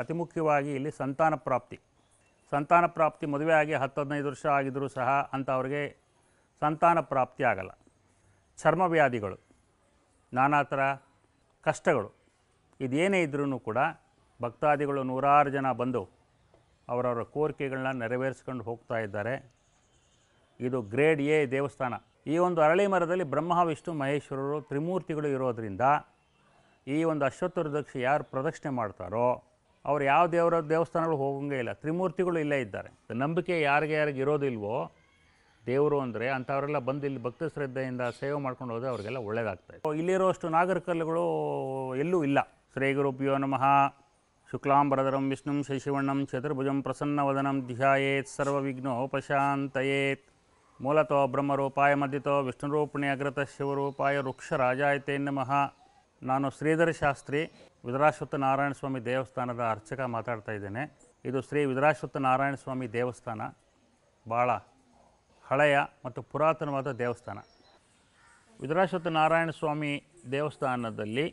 ಅತಿ ಮುಖ್ಯವಾಗಿ ಇಲ್ಲಿ ಸಂತಾನ ಪ್ರಾಪ್ತಿ ಸಂತಾನ ಪ್ರಾಪ್ತಿ ಮದುವೆ ಆಗಿ ಹತ್ತು ಹದಿನೈದು ವರ್ಷ ಆಗಿದ್ದರೂ ಸಹ ಅಂಥವ್ರಿಗೆ ಸಂತಾನ ಪ್ರಾಪ್ತಿ ಆಗಲ್ಲ ಚರ್ಮವ್ಯಾಧಿಗಳು ನಾನಾ ಥರ ಕಷ್ಟಗಳು ಇದೇನೇ ಇದ್ರೂ ಕೂಡ ಭಕ್ತಾದಿಗಳು ನೂರಾರು ಜನ ಬಂದು ಅವರವರ ಕೋರಿಕೆಗಳನ್ನ ನೆರವೇರಿಸ್ಕೊಂಡು ಹೋಗ್ತಾ ಇದ್ದಾರೆ ಇದು ಗ್ರೇಡ್ ಎ ದೇವಸ್ಥಾನ ಈ ಒಂದು ಅರಳಿ ಮರದಲ್ಲಿ ಬ್ರಹ್ಮ ವಿಷ್ಣು ಮಹೇಶ್ವರರು ತ್ರಿಮೂರ್ತಿಗಳು ಇರೋದರಿಂದ ಈ ಒಂದು ಅಶ್ವತ್ಥದಕ್ಷಿ ಯಾರು ಪ್ರದಕ್ಷಿಣೆ ಮಾಡ್ತಾರೋ ಅವರು ಯಾವ ದೇವರ ದೇವಸ್ಥಾನಗಳು ಹೋಗೋಂಗೇ ಇಲ್ಲ ತ್ರಿಮೂರ್ತಿಗಳು ಇಲ್ಲೇ ಇದ್ದಾರೆ ನಂಬಿಕೆ ಯಾರಿಗೆ ಯಾರಿಗೆ ಇರೋದಿಲ್ವೋ ದೇವರು ಅಂದರೆ ಅಂಥವರೆಲ್ಲ ಬಂದು ಇಲ್ಲಿ ಭಕ್ತ ಶ್ರದ್ಧೆಯಿಂದ ಸೇವೆ ಮಾಡ್ಕೊಂಡು ಹೋದರೆ ಅವ್ರಿಗೆಲ್ಲ ಒಳ್ಳೇದಾಗ್ತದೆ ಇಲ್ಲಿರೋಷ್ಟು ನಾಗರಿಕಲ್ಲುಗಳು ಎಲ್ಲೂ ಇಲ್ಲ ಶ್ರೀ ಗುರುಪ್ಯೋ ನಮಃ ಶುಕ್ಲಾಂಬರಧರಂ ವಿಷ್ಣು ಶಶಿವಣ್ಣಂ ಚತುರ್ಭುಜಂ ಪ್ರಸನ್ನವದನಂ ಧ್ಯಾಯೇತ್ ಉಪಶಾಂತಯೇತ್ ಮೂಲತೋ ಬ್ರಹ್ಮರೂಪಾಯ ಮಧ್ಯತೋ ವಿಷ್ಣುರೂಪಿಣಿ ಅಗ್ರತ ಶಿವರೂಪಾಯ ರಾಜಾಯತೇ ನಮಃ ನಾನು ಶ್ರೀಧರ ಶಾಸ್ತ್ರಿ ವಿದರಾಶ್ವತ್ಥ ನಾರಾಯಣ ಸ್ವಾಮಿ ದೇವಸ್ಥಾನದ ಅರ್ಚಕ ಮಾತಾಡ್ತಾ ಇದ್ದೇನೆ ಇದು ಶ್ರೀ ವಿದರಾಶ್ವತ್ಥ ನಾರಾಯಣ ಸ್ವಾಮಿ ದೇವಸ್ಥಾನ ಭಾಳ ಹಳೆಯ ಮತ್ತು ಪುರಾತನವಾದ ದೇವಸ್ಥಾನ ವಿದರಾಶ್ವತ್ಥ ನಾರಾಯಣ ಸ್ವಾಮಿ ದೇವಸ್ಥಾನದಲ್ಲಿ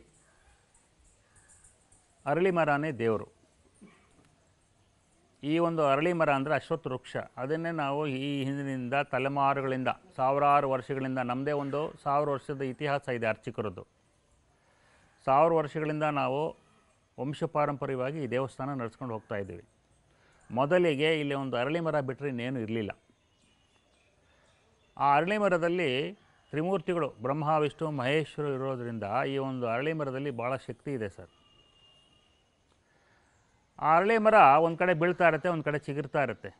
ಅರಳಿ ಮರನೇ ದೇವರು ಈ ಒಂದು ಅರಳಿ ಮರ ಅಂದರೆ ಅಶ್ವತ್ಥ ವೃಕ್ಷ ಅದನ್ನೇ ನಾವು ಈ ಹಿಂದಿನಿಂದ ತಲೆಮಾರುಗಳಿಂದ ಸಾವಿರಾರು ವರ್ಷಗಳಿಂದ ನಮ್ಮದೇ ಒಂದು ಸಾವಿರ ವರ್ಷದ ಇತಿಹಾಸ ಇದೆ ಅರ್ಚಕರದ್ದು ಸಾವಿರ ವರ್ಷಗಳಿಂದ ನಾವು ವಂಶಪಾರಂಪರ್ಯವಾಗಿ ಈ ದೇವಸ್ಥಾನ ನಡೆಸ್ಕೊಂಡು ಹೋಗ್ತಾ ಇದ್ದೀವಿ ಮೊದಲಿಗೆ ಇಲ್ಲಿ ಒಂದು ಅರಳಿ ಮರ ಬಿಟ್ಟರೆ ಇನ್ನೇನು ಇರಲಿಲ್ಲ ಆ ಅರಳಿ ಮರದಲ್ಲಿ ತ್ರಿಮೂರ್ತಿಗಳು ಬ್ರಹ್ಮ ವಿಷ್ಣು ಮಹೇಶ್ವರು ಇರೋದರಿಂದ ಈ ಒಂದು ಅರಳಿ ಮರದಲ್ಲಿ ಭಾಳ ಶಕ್ತಿ ಇದೆ ಸರ್ ಆ ಅರಳಿ ಮರ ಒಂದು ಕಡೆ ಬೀಳ್ತಾ ಇರುತ್ತೆ ಒಂದು ಕಡೆ ಚಿಗಿರ್ತಾ ಇರುತ್ತೆ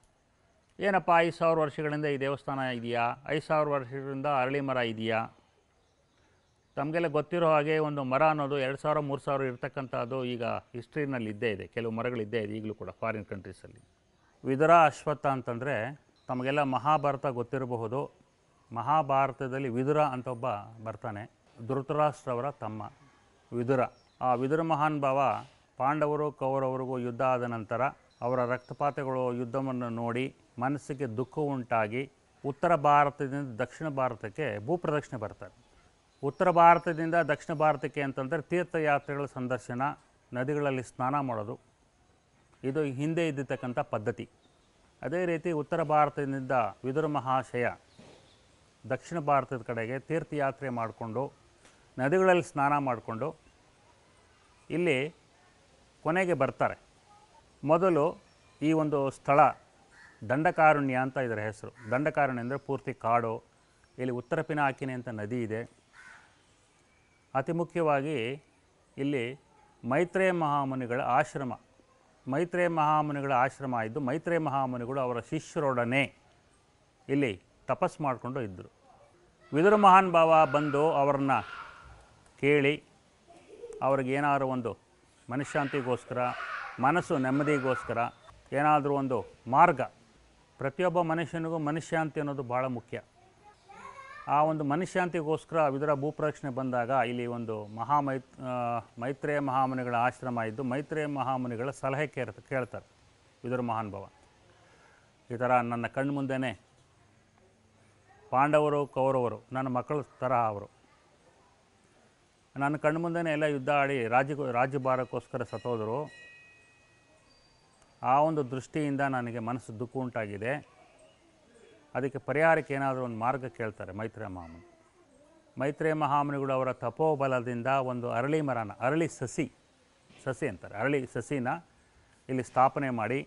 ಏನಪ್ಪ ಐದು ಸಾವಿರ ವರ್ಷಗಳಿಂದ ಈ ದೇವಸ್ಥಾನ ಇದೆಯಾ ಐದು ಸಾವಿರ ವರ್ಷಗಳಿಂದ ಅರಳಿ ಮರ ಇದೆಯಾ ತಮಗೆಲ್ಲ ಗೊತ್ತಿರೋ ಹಾಗೆ ಒಂದು ಮರ ಅನ್ನೋದು ಎರಡು ಸಾವಿರ ಮೂರು ಸಾವಿರ ಇರ್ತಕ್ಕಂಥದ್ದು ಈಗ ಹಿಸ್ಟ್ರಿನಲ್ಲಿ ಇದ್ದೇ ಇದೆ ಕೆಲವು ಮರಗಳಿದ್ದೇ ಇದೆ ಈಗಲೂ ಕೂಡ ಫಾರಿನ್ ಕಂಟ್ರೀಸಲ್ಲಿ ವಿದುರ ಅಶ್ವತ್ಥ ಅಂತಂದರೆ ತಮಗೆಲ್ಲ ಮಹಾಭಾರತ ಗೊತ್ತಿರಬಹುದು ಮಹಾಭಾರತದಲ್ಲಿ ವಿದುರ ಅಂತ ಒಬ್ಬ ಬರ್ತಾನೆ ಧೃತರಾಷ್ಟ್ರವರ ತಮ್ಮ ವಿದುರ ಆ ವಿದುರ ಮಹಾನ್ ಭಾವ ಪಾಂಡವರು ಕೌರವರಿಗೂ ಯುದ್ಧ ಆದ ನಂತರ ಅವರ ರಕ್ತಪಾತಗಳು ಯುದ್ಧವನ್ನು ನೋಡಿ ಮನಸ್ಸಿಗೆ ದುಃಖ ಉಂಟಾಗಿ ಉತ್ತರ ಭಾರತದಿಂದ ದಕ್ಷಿಣ ಭಾರತಕ್ಕೆ ಭೂಪ್ರದಕ್ಷಿಣೆ ಬರ್ತಾರೆ ಉತ್ತರ ಭಾರತದಿಂದ ದಕ್ಷಿಣ ಭಾರತಕ್ಕೆ ಅಂತಂದರೆ ತೀರ್ಥಯಾತ್ರೆಗಳ ಸಂದರ್ಶನ ನದಿಗಳಲ್ಲಿ ಸ್ನಾನ ಮಾಡೋದು ಇದು ಹಿಂದೆ ಇದ್ದಿರ್ತಕ್ಕಂಥ ಪದ್ಧತಿ ಅದೇ ರೀತಿ ಉತ್ತರ ಭಾರತದಿಂದ ವಿದುರ ಮಹಾಶಯ ದಕ್ಷಿಣ ಭಾರತದ ಕಡೆಗೆ ತೀರ್ಥಯಾತ್ರೆ ಮಾಡಿಕೊಂಡು ನದಿಗಳಲ್ಲಿ ಸ್ನಾನ ಮಾಡಿಕೊಂಡು ಇಲ್ಲಿ ಕೊನೆಗೆ ಬರ್ತಾರೆ ಮೊದಲು ಈ ಒಂದು ಸ್ಥಳ ದಂಡಕಾರುಣ್ಯ ಅಂತ ಇದರ ಹೆಸರು ದಂಡಕಾರುಣ್ಯ ಅಂದರೆ ಪೂರ್ತಿ ಕಾಡು ಇಲ್ಲಿ ಉತ್ತರ ಪಿನಾಕಿನಿ ಅಂತ ನದಿ ಇದೆ ಅತಿ ಮುಖ್ಯವಾಗಿ ಇಲ್ಲಿ ಮೈತ್ರೇಯ ಮಹಾಮುನಿಗಳ ಆಶ್ರಮ ಮೈತ್ರೇಯ ಮಹಾಮುನಿಗಳ ಆಶ್ರಮ ಇದ್ದು ಮೈತ್ರೇಯ ಮಹಾಮುನಿಗಳು ಅವರ ಶಿಷ್ಯರೊಡನೆ ಇಲ್ಲಿ ತಪಸ್ ಮಾಡಿಕೊಂಡು ಇದ್ದರು ವಿದುರ ಮಹಾನ್ ಭಾವ ಬಂದು ಅವರನ್ನ ಕೇಳಿ ಅವ್ರಿಗೇನಾದರೂ ಒಂದು ಮನಃಶಾಂತಿಗೋಸ್ಕರ ಮನಸ್ಸು ನೆಮ್ಮದಿಗೋಸ್ಕರ ಏನಾದರೂ ಒಂದು ಮಾರ್ಗ ಪ್ರತಿಯೊಬ್ಬ ಮನುಷ್ಯನಿಗೂ ಮನಃಶಾಂತಿ ಅನ್ನೋದು ಭಾಳ ಮುಖ್ಯ ಆ ಒಂದು ಮನಃಶಾಂತಿಗೋಸ್ಕರ ವಿದುರ ಭೂಪ್ರದಕ್ಷಿಣೆ ಬಂದಾಗ ಇಲ್ಲಿ ಒಂದು ಮಹಾ ಮೈತ್ರೇಯ ಮಹಾಮುನಿಗಳ ಆಶ್ರಮ ಇದ್ದು ಮೈತ್ರೇಯ ಮಹಾಮುನಿಗಳ ಸಲಹೆ ಕೇರ್ ಕೇಳ್ತಾರೆ ವಿದುರ ಮಹಾನುಭಾವ ಈ ಥರ ನನ್ನ ಕಣ್ಣು ಮುಂದೆನೇ ಪಾಂಡವರು ಕೌರವರು ನನ್ನ ಮಕ್ಕಳ ಥರ ಅವರು ನನ್ನ ಕಣ್ಣು ಮುಂದೆನೇ ಎಲ್ಲ ಯುದ್ಧ ಆಡಿ ರಾಜ್ಯ ರಾಜ್ಯಭಾರಕ್ಕೋಸ್ಕರ ಸತೋದರು ಆ ಒಂದು ದೃಷ್ಟಿಯಿಂದ ನನಗೆ ಮನಸ್ಸು ದುಃಖ ಉಂಟಾಗಿದೆ ಅದಕ್ಕೆ ಪರಿಹಾರಕ್ಕೆ ಏನಾದರೂ ಒಂದು ಮಾರ್ಗ ಕೇಳ್ತಾರೆ ಮೈತ್ರೇಯ ಮಹಾಮುನಿ ಮೈತ್ರೇಯ ಮಹಾಮನಿಗಳು ಅವರ ತಪೋಬಲದಿಂದ ಒಂದು ಅರಳಿ ಮರನ ಅರಳಿ ಸಸಿ ಸಸಿ ಅಂತಾರೆ ಅರಳಿ ಸಸಿನ ಇಲ್ಲಿ ಸ್ಥಾಪನೆ ಮಾಡಿ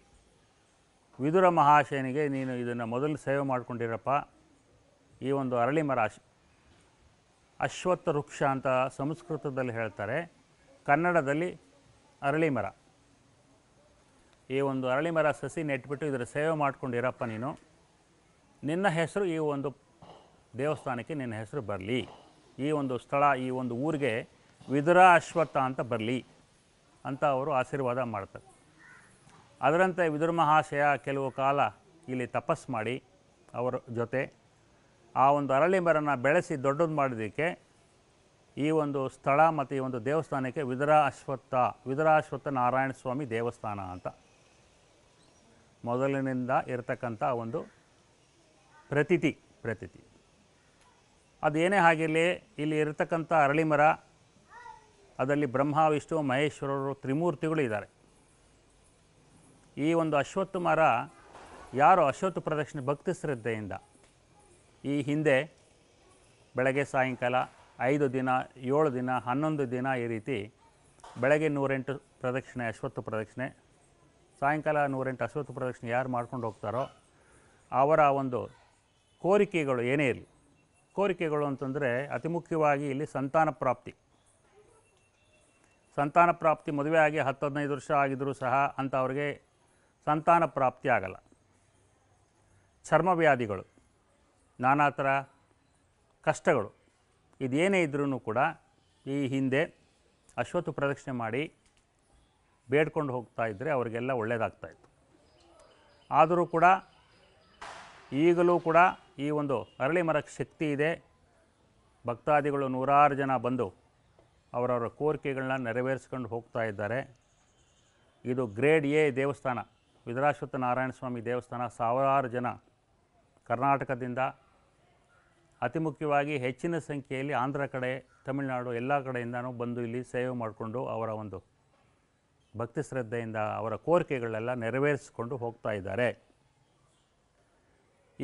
ವಿದುರ ಮಹಾಶಯನಿಗೆ ನೀನು ಇದನ್ನು ಮೊದಲು ಸೇವೆ ಮಾಡಿಕೊಂಡಿರಪ್ಪ ಈ ಒಂದು ಅರಳಿ ಮರ ಅಶ್ವತ್ಥ ವೃಕ್ಷ ಅಂತ ಸಂಸ್ಕೃತದಲ್ಲಿ ಹೇಳ್ತಾರೆ ಕನ್ನಡದಲ್ಲಿ ಅರಳಿ ಮರ ಈ ಒಂದು ಅರಳಿ ಮರ ಸಸಿ ನೆಟ್ಬಿಟ್ಟು ಇದರ ಸೇವೆ ಮಾಡ್ಕೊಂಡಿರಪ್ಪ ನೀನು ನಿನ್ನ ಹೆಸರು ಈ ಒಂದು ದೇವಸ್ಥಾನಕ್ಕೆ ನಿನ್ನ ಹೆಸರು ಬರಲಿ ಈ ಒಂದು ಸ್ಥಳ ಈ ಒಂದು ಊರಿಗೆ ವಿದುರ ಅಶ್ವತ್ಥ ಅಂತ ಬರಲಿ ಅಂತ ಅವರು ಆಶೀರ್ವಾದ ಮಾಡ್ತಾರೆ ಅದರಂತೆ ವಿದುರ ಮಹಾಶಯ ಕೆಲವು ಕಾಲ ಇಲ್ಲಿ ತಪಸ್ ಮಾಡಿ ಅವರ ಜೊತೆ ಆ ಒಂದು ಅರಳಿ ಮರನ ಬೆಳೆಸಿ ದೊಡ್ಡದು ಮಾಡಿದ್ದಕ್ಕೆ ಈ ಒಂದು ಸ್ಥಳ ಮತ್ತು ಈ ಒಂದು ದೇವಸ್ಥಾನಕ್ಕೆ ವಿದುರ ಅಶ್ವತ್ಥ ವಿದುರಾಶ್ವತ್ಥ ನಾರಾಯಣ ಸ್ವಾಮಿ ದೇವಸ್ಥಾನ ಅಂತ ಮೊದಲಿನಿಂದ ಇರತಕ್ಕಂಥ ಒಂದು ಪ್ರತಿತಿ ಪ್ರತಿತಿ ಅದೇನೇ ಆಗಿರಲಿ ಇಲ್ಲಿ ಇರತಕ್ಕಂಥ ಅರಳಿ ಮರ ಅದರಲ್ಲಿ ಬ್ರಹ್ಮ ವಿಷ್ಣು ಮಹೇಶ್ವರರು ತ್ರಿಮೂರ್ತಿಗಳು ಇದ್ದಾರೆ ಈ ಒಂದು ಅಶ್ವತ್ಥ ಮರ ಯಾರು ಅಶ್ವತ್ಥ ಪ್ರದಕ್ಷಿಣೆ ಭಕ್ತಿ ಶ್ರದ್ಧೆಯಿಂದ ಈ ಹಿಂದೆ ಬೆಳಗ್ಗೆ ಸಾಯಂಕಾಲ ಐದು ದಿನ ಏಳು ದಿನ ಹನ್ನೊಂದು ದಿನ ಈ ರೀತಿ ಬೆಳಗ್ಗೆ ನೂರೆಂಟು ಪ್ರದಕ್ಷಿಣೆ ಅಶ್ವತ್ಥ ಪ್ರದಕ್ಷಿಣೆ ಸಾಯಂಕಾಲ ನೂರೆಂಟು ಅಶ್ವತ್ಥ ಪ್ರದಕ್ಷಿಣೆ ಯಾರು ಮಾಡ್ಕೊಂಡು ಹೋಗ್ತಾರೋ ಅವರ ಒಂದು ಕೋರಿಕೆಗಳು ಏನೇ ಇರಲಿ ಕೋರಿಕೆಗಳು ಅಂತಂದರೆ ಅತಿ ಮುಖ್ಯವಾಗಿ ಇಲ್ಲಿ ಸಂತಾನ ಪ್ರಾಪ್ತಿ ಸಂತಾನ ಪ್ರಾಪ್ತಿ ಮದುವೆ ಆಗಿ ಹತ್ತು ಹದಿನೈದು ವರ್ಷ ಆಗಿದ್ದರೂ ಸಹ ಅಂಥವ್ರಿಗೆ ಸಂತಾನ ಪ್ರಾಪ್ತಿ ಆಗಲ್ಲ ಚರ್ಮವ್ಯಾಧಿಗಳು ನಾನಾ ಥರ ಕಷ್ಟಗಳು ಇದೇನೇ ಇದ್ರೂ ಕೂಡ ಈ ಹಿಂದೆ ಅಶ್ವತ್ಥ ಪ್ರದಕ್ಷಿಣೆ ಮಾಡಿ ಬೇಡ್ಕೊಂಡು ಹೋಗ್ತಾ ಇದ್ದರೆ ಅವರಿಗೆಲ್ಲ ಒಳ್ಳೆಯದಾಗ್ತಾಯಿತ್ತು ಆದರೂ ಕೂಡ ಈಗಲೂ ಕೂಡ ಈ ಒಂದು ಅರಳಿ ಮರಕ್ಕೆ ಶಕ್ತಿ ಇದೆ ಭಕ್ತಾದಿಗಳು ನೂರಾರು ಜನ ಬಂದು ಅವರವರ ಕೋರಿಕೆಗಳನ್ನ ನೆರವೇರಿಸ್ಕೊಂಡು ಹೋಗ್ತಾ ಇದ್ದಾರೆ ಇದು ಗ್ರೇಡ್ ಎ ದೇವಸ್ಥಾನ ವಿದರಾಶ್ವತ್ಥ ನಾರಾಯಣ ಸ್ವಾಮಿ ದೇವಸ್ಥಾನ ಸಾವಿರಾರು ಜನ ಕರ್ನಾಟಕದಿಂದ ಅತಿ ಮುಖ್ಯವಾಗಿ ಹೆಚ್ಚಿನ ಸಂಖ್ಯೆಯಲ್ಲಿ ಆಂಧ್ರ ಕಡೆ ತಮಿಳುನಾಡು ಎಲ್ಲ ಕಡೆಯಿಂದನೂ ಬಂದು ಇಲ್ಲಿ ಸೇವೆ ಮಾಡಿಕೊಂಡು ಅವರ ಒಂದು ಭಕ್ತಿ ಶ್ರದ್ಧೆಯಿಂದ ಅವರ ಕೋರಿಕೆಗಳನ್ನೆಲ್ಲ ನೆರವೇರಿಸಿಕೊಂಡು ಹೋಗ್ತಾ ಇದ್ದಾರೆ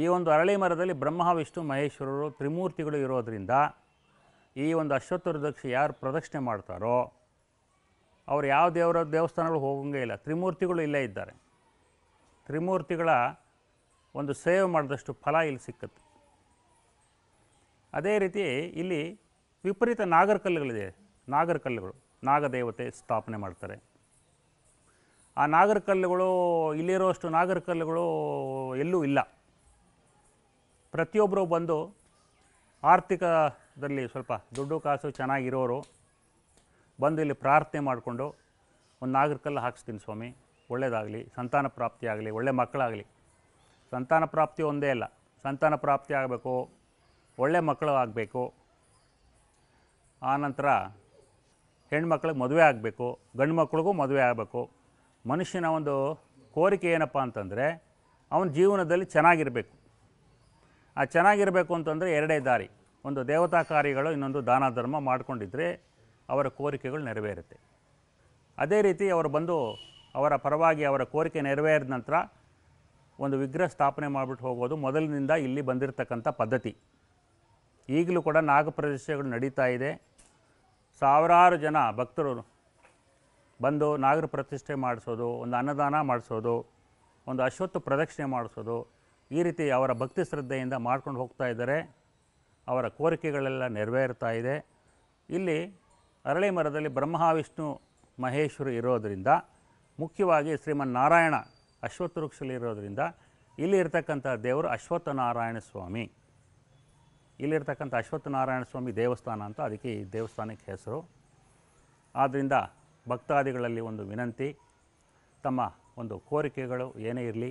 ಈ ಒಂದು ಅರಳಿ ಮರದಲ್ಲಿ ಬ್ರಹ್ಮ ವಿಷ್ಣು ಮಹೇಶ್ವರರು ತ್ರಿಮೂರ್ತಿಗಳು ಇರೋದರಿಂದ ಈ ಒಂದು ಅಶ್ವತ್ಥವೃದಕ್ಷಿ ಯಾರು ಪ್ರದಕ್ಷಿಣೆ ಮಾಡ್ತಾರೋ ಅವರು ಯಾವ ದೇವರ ದೇವಸ್ಥಾನಗಳು ಹೋಗೋಂಗೇ ಇಲ್ಲ ತ್ರಿಮೂರ್ತಿಗಳು ಇಲ್ಲೇ ಇದ್ದಾರೆ ತ್ರಿಮೂರ್ತಿಗಳ ಒಂದು ಸೇವೆ ಮಾಡಿದಷ್ಟು ಫಲ ಇಲ್ಲಿ ಸಿಕ್ಕುತ್ತೆ ಅದೇ ರೀತಿ ಇಲ್ಲಿ ವಿಪರೀತ ನಾಗರಕಲ್ಲುಗಳಿದೆ ನಾಗರಕಲ್ಲುಗಳು ನಾಗದೇವತೆ ಸ್ಥಾಪನೆ ಮಾಡ್ತಾರೆ ಆ ನಾಗರಕಲ್ಲುಗಳು ಇಲ್ಲಿರೋಷ್ಟು ನಾಗರಕಲ್ಲುಗಳು ಎಲ್ಲೂ ಇಲ್ಲ ಪ್ರತಿಯೊಬ್ಬರು ಬಂದು ಆರ್ಥಿಕದಲ್ಲಿ ಸ್ವಲ್ಪ ದುಡ್ಡು ಕಾಸು ಚೆನ್ನಾಗಿರೋರು ಬಂದು ಇಲ್ಲಿ ಪ್ರಾರ್ಥನೆ ಮಾಡಿಕೊಂಡು ಒಂದು ನಾಗರಿಕಲ್ಲ ಹಾಕಿಸ್ತೀನಿ ಸ್ವಾಮಿ ಒಳ್ಳೆಯದಾಗಲಿ ಸಂತಾನ ಪ್ರಾಪ್ತಿ ಆಗಲಿ ಒಳ್ಳೆ ಮಕ್ಕಳಾಗಲಿ ಸಂತಾನ ಪ್ರಾಪ್ತಿ ಒಂದೇ ಅಲ್ಲ ಸಂತಾನ ಪ್ರಾಪ್ತಿ ಆಗಬೇಕು ಒಳ್ಳೆ ಮಕ್ಕಳು ಆಗಬೇಕು ಆನಂತರ ಹೆಣ್ಮಕ್ಳಿಗೆ ಮದುವೆ ಆಗಬೇಕು ಗಂಡು ಮಕ್ಕಳಿಗೂ ಮದುವೆ ಆಗಬೇಕು ಮನುಷ್ಯನ ಒಂದು ಕೋರಿಕೆ ಏನಪ್ಪ ಅಂತಂದರೆ ಅವನ ಜೀವನದಲ್ಲಿ ಚೆನ್ನಾಗಿರಬೇಕು ಆ ಚೆನ್ನಾಗಿರಬೇಕು ಅಂತಂದರೆ ಎರಡೇ ದಾರಿ ಒಂದು ದೇವತಾ ಕಾರ್ಯಗಳು ಇನ್ನೊಂದು ದಾನ ಧರ್ಮ ಮಾಡಿಕೊಂಡಿದ್ದರೆ ಅವರ ಕೋರಿಕೆಗಳು ನೆರವೇರುತ್ತೆ ಅದೇ ರೀತಿ ಅವರು ಬಂದು ಅವರ ಪರವಾಗಿ ಅವರ ಕೋರಿಕೆ ನೆರವೇರಿದ ನಂತರ ಒಂದು ವಿಗ್ರಹ ಸ್ಥಾಪನೆ ಮಾಡಿಬಿಟ್ಟು ಹೋಗೋದು ಮೊದಲಿನಿಂದ ಇಲ್ಲಿ ಬಂದಿರತಕ್ಕಂಥ ಪದ್ಧತಿ ಈಗಲೂ ಕೂಡ ನಾಗಪ್ರದೇಶಗಳು ನಡೀತಾ ಇದೆ ಸಾವಿರಾರು ಜನ ಭಕ್ತರು ಬಂದು ನಾಗರ ಪ್ರತಿಷ್ಠೆ ಮಾಡಿಸೋದು ಒಂದು ಅನ್ನದಾನ ಮಾಡಿಸೋದು ಒಂದು ಅಶ್ವತ್ಥ ಪ್ರದಕ್ಷಿಣೆ ಮಾಡಿಸೋದು ಈ ರೀತಿ ಅವರ ಭಕ್ತಿ ಶ್ರದ್ಧೆಯಿಂದ ಮಾಡ್ಕೊಂಡು ಹೋಗ್ತಾ ಇದ್ದಾರೆ ಅವರ ಕೋರಿಕೆಗಳೆಲ್ಲ ನೆರವೇರ್ತಾ ಇದೆ ಇಲ್ಲಿ ಅರಳಿ ಮರದಲ್ಲಿ ವಿಷ್ಣು ಮಹೇಶ್ವರು ಇರೋದರಿಂದ ಮುಖ್ಯವಾಗಿ ಶ್ರೀಮನ್ ನಾರಾಯಣ ಅಶ್ವತ್ಥ ಇಲ್ಲಿ ಇಲ್ಲಿರ್ತಕ್ಕಂಥ ದೇವರು ಅಶ್ವತ್ಥ ನಾರಾಯಣ ಸ್ವಾಮಿ ಇಲ್ಲಿರ್ತಕ್ಕಂಥ ಅಶ್ವತ್ಥ ನಾರಾಯಣ ಸ್ವಾಮಿ ದೇವಸ್ಥಾನ ಅಂತ ಅದಕ್ಕೆ ಈ ದೇವಸ್ಥಾನಕ್ಕೆ ಹೆಸರು ಆದ್ದರಿಂದ ಭಕ್ತಾದಿಗಳಲ್ಲಿ ಒಂದು ವಿನಂತಿ ತಮ್ಮ ಒಂದು ಕೋರಿಕೆಗಳು ಏನೇ ಇರಲಿ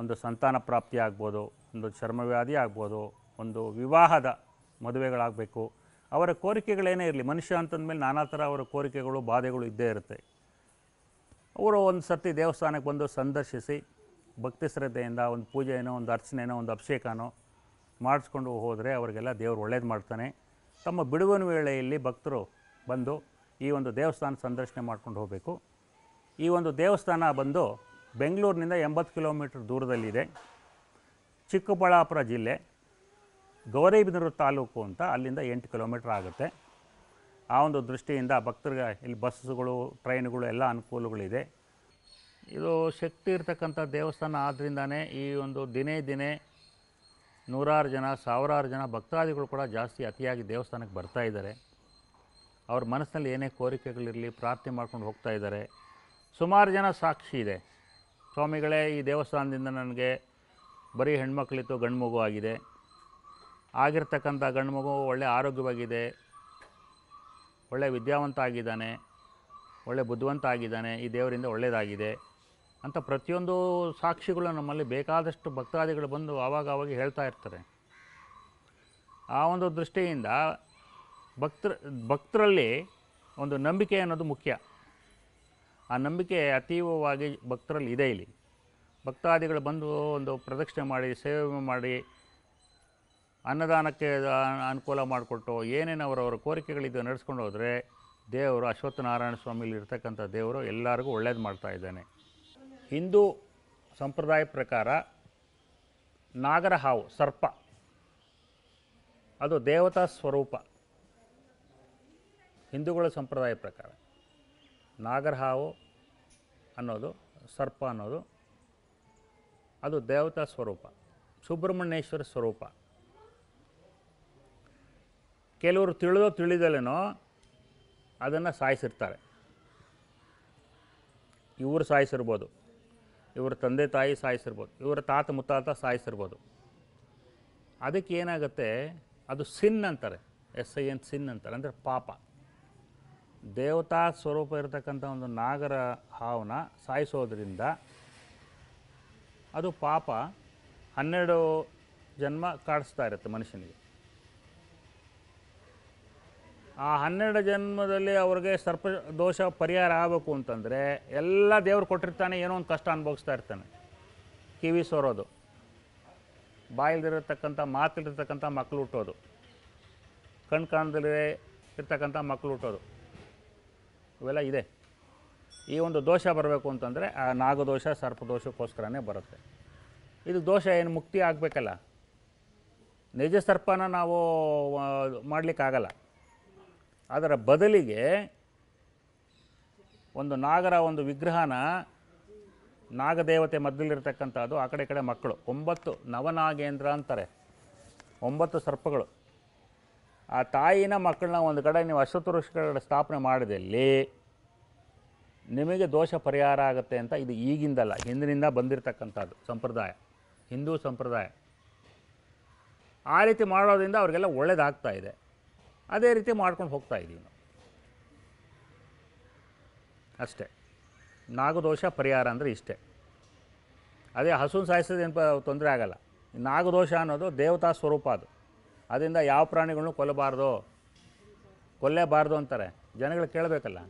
ಒಂದು ಸಂತಾನ ಪ್ರಾಪ್ತಿ ಆಗ್ಬೋದು ಒಂದು ಚರ್ಮವ್ಯಾಧಿ ಆಗ್ಬೋದು ಒಂದು ವಿವಾಹದ ಮದುವೆಗಳಾಗಬೇಕು ಅವರ ಕೋರಿಕೆಗಳೇನೇ ಇರಲಿ ಮನುಷ್ಯ ಅಂತಂದಮೇಲೆ ನಾನಾ ಥರ ಅವರ ಕೋರಿಕೆಗಳು ಬಾಧೆಗಳು ಇದ್ದೇ ಇರುತ್ತೆ ಅವರು ಒಂದು ಸರ್ತಿ ದೇವಸ್ಥಾನಕ್ಕೆ ಬಂದು ಸಂದರ್ಶಿಸಿ ಭಕ್ತಿ ಶ್ರದ್ಧೆಯಿಂದ ಒಂದು ಪೂಜೆನೋ ಒಂದು ಅರ್ಚನೆಯೋ ಒಂದು ಅಭಿಷೇಕನೋ ಮಾಡಿಸ್ಕೊಂಡು ಹೋದರೆ ಅವರಿಗೆಲ್ಲ ದೇವರು ಒಳ್ಳೇದು ಮಾಡ್ತಾನೆ ತಮ್ಮ ಬಿಡುವಿನ ವೇಳೆಯಲ್ಲಿ ಭಕ್ತರು ಬಂದು ಈ ಒಂದು ದೇವಸ್ಥಾನ ಸಂದರ್ಶನೆ ಮಾಡ್ಕೊಂಡು ಹೋಗಬೇಕು ಈ ಒಂದು ದೇವಸ್ಥಾನ ಬಂದು ಬೆಂಗಳೂರಿನಿಂದ ಎಂಬತ್ತು ಕಿಲೋಮೀಟ್ರ್ ದೂರದಲ್ಲಿದೆ ಚಿಕ್ಕಬಳ್ಳಾಪುರ ಜಿಲ್ಲೆ ಗೌರಿಬಿದನೂರು ತಾಲೂಕು ಅಂತ ಅಲ್ಲಿಂದ ಎಂಟು ಕಿಲೋಮೀಟ್ರ್ ಆಗುತ್ತೆ ಆ ಒಂದು ದೃಷ್ಟಿಯಿಂದ ಭಕ್ತರಿಗೆ ಇಲ್ಲಿ ಬಸ್ಸುಗಳು ಟ್ರೈನ್ಗಳು ಎಲ್ಲ ಅನುಕೂಲಗಳಿದೆ ಇದು ಶಕ್ತಿ ಇರ್ತಕ್ಕಂಥ ದೇವಸ್ಥಾನ ಆದ್ದರಿಂದನೇ ಈ ಒಂದು ದಿನೇ ದಿನೇ ನೂರಾರು ಜನ ಸಾವಿರಾರು ಜನ ಭಕ್ತಾದಿಗಳು ಕೂಡ ಜಾಸ್ತಿ ಅತಿಯಾಗಿ ದೇವಸ್ಥಾನಕ್ಕೆ ಬರ್ತಾ ಇದ್ದಾರೆ ಅವ್ರ ಮನಸ್ಸಿನಲ್ಲಿ ಏನೇ ಕೋರಿಕೆಗಳಿರಲಿ ಪ್ರಾರ್ಥನೆ ಮಾಡ್ಕೊಂಡು ಹೋಗ್ತಾ ಇದ್ದಾರೆ ಸುಮಾರು ಜನ ಸಾಕ್ಷಿ ಇದೆ ಸ್ವಾಮಿಗಳೇ ಈ ದೇವಸ್ಥಾನದಿಂದ ನನಗೆ ಬರೀ ಹೆಣ್ಮಕ್ಳಿತ್ತು ಗಂಡು ಮಗು ಆಗಿದೆ ಆಗಿರ್ತಕ್ಕಂಥ ಗಂಡು ಮಗು ಒಳ್ಳೆ ಆರೋಗ್ಯವಾಗಿದೆ ಒಳ್ಳೆಯ ವಿದ್ಯಾವಂತ ಆಗಿದ್ದಾನೆ ಒಳ್ಳೆ ಬುದ್ಧಿವಂತ ಆಗಿದ್ದಾನೆ ಈ ದೇವರಿಂದ ಒಳ್ಳೆಯದಾಗಿದೆ ಅಂತ ಪ್ರತಿಯೊಂದು ಸಾಕ್ಷಿಗಳು ನಮ್ಮಲ್ಲಿ ಬೇಕಾದಷ್ಟು ಭಕ್ತಾದಿಗಳು ಬಂದು ಆವಾಗ ಆವಾಗ ಹೇಳ್ತಾ ಇರ್ತಾರೆ ಆ ಒಂದು ದೃಷ್ಟಿಯಿಂದ ಭಕ್ತರ ಭಕ್ತರಲ್ಲಿ ಒಂದು ನಂಬಿಕೆ ಅನ್ನೋದು ಮುಖ್ಯ ಆ ನಂಬಿಕೆ ಅತೀವವಾಗಿ ಭಕ್ತರಲ್ಲಿ ಇದೆ ಇಲ್ಲಿ ಭಕ್ತಾದಿಗಳು ಬಂದು ಒಂದು ಪ್ರದಕ್ಷಿಣೆ ಮಾಡಿ ಸೇವೆ ಮಾಡಿ ಅನ್ನದಾನಕ್ಕೆ ಅನುಕೂಲ ಮಾಡಿಕೊಟ್ಟು ಏನೇನು ಅವರವರ ಕೋರಿಕೆಗಳಿದ್ದು ನಡೆಸ್ಕೊಂಡು ಹೋದರೆ ದೇವರು ಅಶ್ವತ್ಥನಾರಾಯಣ ಸ್ವಾಮಿಲಿ ಇರ್ತಕ್ಕಂಥ ದೇವರು ಎಲ್ಲರಿಗೂ ಒಳ್ಳೇದು ಮಾಡ್ತಾ ಇದ್ದಾನೆ ಹಿಂದೂ ಸಂಪ್ರದಾಯ ಪ್ರಕಾರ ನಾಗರ ಹಾವು ಸರ್ಪ ಅದು ದೇವತಾ ಸ್ವರೂಪ ಹಿಂದೂಗಳ ಸಂಪ್ರದಾಯ ಪ್ರಕಾರ ನಾಗರ ಹಾವು ಅನ್ನೋದು ಸರ್ಪ ಅನ್ನೋದು ಅದು ದೇವತಾ ಸ್ವರೂಪ ಸುಬ್ರಹ್ಮಣ್ಯೇಶ್ವರ ಸ್ವರೂಪ ಕೆಲವರು ತಿಳಿದೋ ತಿಳಿದಲೇನೋ ಅದನ್ನು ಸಾಯಿಸಿರ್ತಾರೆ ಇವರು ಸಾಯಿಸಿರ್ಬೋದು ಇವ್ರ ತಂದೆ ತಾಯಿ ಸಾಯಿಸಿರ್ಬೋದು ಇವರ ತಾತ ಮುತ್ತಾತ ಸಾಯಿಸಿರ್ಬೋದು ಅದಕ್ಕೆ ಏನಾಗುತ್ತೆ ಅದು ಸಿನ್ ಅಂತಾರೆ ಎಸ್ ಐ ಎನ್ ಸಿನ್ ಅಂತಾರೆ ಅಂದರೆ ಪಾಪ ದೇವತಾ ಸ್ವರೂಪ ಇರತಕ್ಕಂಥ ಒಂದು ನಾಗರ ಹಾವನ್ನ ಸಾಯಿಸೋದ್ರಿಂದ ಅದು ಪಾಪ ಹನ್ನೆರಡು ಜನ್ಮ ಕಾಡಿಸ್ತಾ ಇರುತ್ತೆ ಮನುಷ್ಯನಿಗೆ ಆ ಹನ್ನೆರಡು ಜನ್ಮದಲ್ಲಿ ಅವ್ರಿಗೆ ಸರ್ಪ ದೋಷ ಪರಿಹಾರ ಆಗಬೇಕು ಅಂತಂದರೆ ಎಲ್ಲ ದೇವರು ಕೊಟ್ಟಿರ್ತಾನೆ ಏನೋ ಒಂದು ಕಷ್ಟ ಅನುಭವಿಸ್ತಾ ಇರ್ತಾನೆ ಕಿವಿ ಸೋರೋದು ಬಾಯಿಲ್ದಿರತಕ್ಕಂಥ ಮಾತಲ್ಲಿರ್ತಕ್ಕಂಥ ಮಕ್ಕಳು ಹುಟ್ಟೋದು ಕಣ್ ಇರ್ತಕ್ಕಂಥ ಮಕ್ಕಳು ಹುಟ್ಟೋದು ಇವೆಲ್ಲ ಇದೆ ಈ ಒಂದು ದೋಷ ಬರಬೇಕು ಅಂತಂದರೆ ಆ ನಾಗದೋಷ ಸರ್ಪದೋಷಕ್ಕೋಸ್ಕರನೇ ಬರುತ್ತೆ ಇದು ದೋಷ ಏನು ಮುಕ್ತಿ ಆಗಬೇಕಲ್ಲ ನಿಜ ಸರ್ಪನ ನಾವು ಮಾಡಲಿಕ್ಕಾಗಲ್ಲ ಅದರ ಬದಲಿಗೆ ಒಂದು ನಾಗರ ಒಂದು ವಿಗ್ರಹನ ನಾಗದೇವತೆ ಮದ್ದಲಿರ್ತಕ್ಕಂಥದ್ದು ಆ ಕಡೆ ಕಡೆ ಮಕ್ಕಳು ಒಂಬತ್ತು ನವನಾಗೇಂದ್ರ ಅಂತಾರೆ ಒಂಬತ್ತು ಸರ್ಪಗಳು ಆ ತಾಯಿನ ಮಕ್ಕಳನ್ನ ಒಂದು ಕಡೆ ನೀವು ಅಶ್ವತುರುಷ ಕಡೆ ಸ್ಥಾಪನೆ ಮಾಡಿದಲ್ಲಿ ನಿಮಗೆ ದೋಷ ಪರಿಹಾರ ಆಗುತ್ತೆ ಅಂತ ಇದು ಈಗಿಂದಲ್ಲ ಹಿಂದಿನಿಂದ ಬಂದಿರತಕ್ಕಂಥದ್ದು ಸಂಪ್ರದಾಯ ಹಿಂದೂ ಸಂಪ್ರದಾಯ ಆ ರೀತಿ ಮಾಡೋದ್ರಿಂದ ಅವರಿಗೆಲ್ಲ ಒಳ್ಳೇದಾಗ್ತಾ ಇದೆ ಅದೇ ರೀತಿ ಮಾಡ್ಕೊಂಡು ಹೋಗ್ತಾ ಇದ್ದೀವಿ ಅಷ್ಟೇ ನಾಗದೋಷ ಪರಿಹಾರ ಅಂದರೆ ಇಷ್ಟೇ ಅದೇ ಹಸುನ ಸಾಯಿಸೋದೇನು ತೊಂದರೆ ಆಗಲ್ಲ ನಾಗದೋಷ ಅನ್ನೋದು ದೇವತಾ ಸ್ವರೂಪ ಅದು ಅದರಿಂದ ಯಾವ ಪ್ರಾಣಿಗಳನ್ನು ಕೊಲ್ಲಬಾರ್ದು ಕೊಲ್ಲೇಬಾರ್ದು ಅಂತಾರೆ ಜನಗಳು ಕೇಳಬೇಕಲ್ಲ